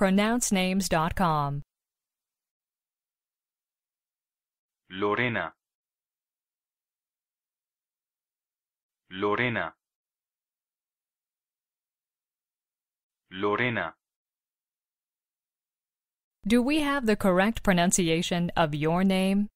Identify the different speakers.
Speaker 1: pronouncenames.com.
Speaker 2: Lorena Lorena Lorena
Speaker 1: Do we have the correct pronunciation of your name?